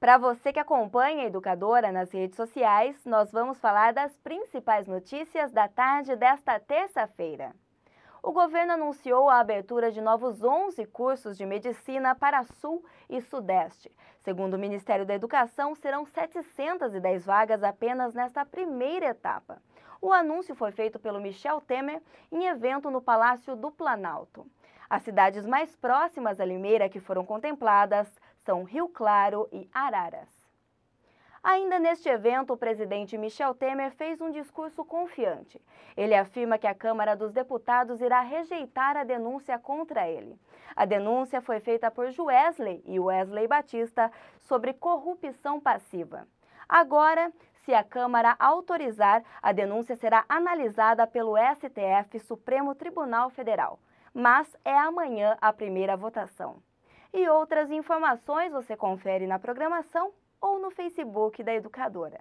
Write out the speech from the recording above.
Para você que acompanha a educadora nas redes sociais, nós vamos falar das principais notícias da tarde desta terça-feira. O governo anunciou a abertura de novos 11 cursos de medicina para Sul e Sudeste. Segundo o Ministério da Educação, serão 710 vagas apenas nesta primeira etapa. O anúncio foi feito pelo Michel Temer em evento no Palácio do Planalto. As cidades mais próximas a Limeira que foram contempladas são Rio Claro e Araras. Ainda neste evento, o presidente Michel Temer fez um discurso confiante. Ele afirma que a Câmara dos Deputados irá rejeitar a denúncia contra ele. A denúncia foi feita por Wesley e Wesley Batista sobre corrupção passiva. Agora, se a Câmara autorizar, a denúncia será analisada pelo STF Supremo Tribunal Federal. Mas é amanhã a primeira votação. E outras informações você confere na programação ou no Facebook da Educadora.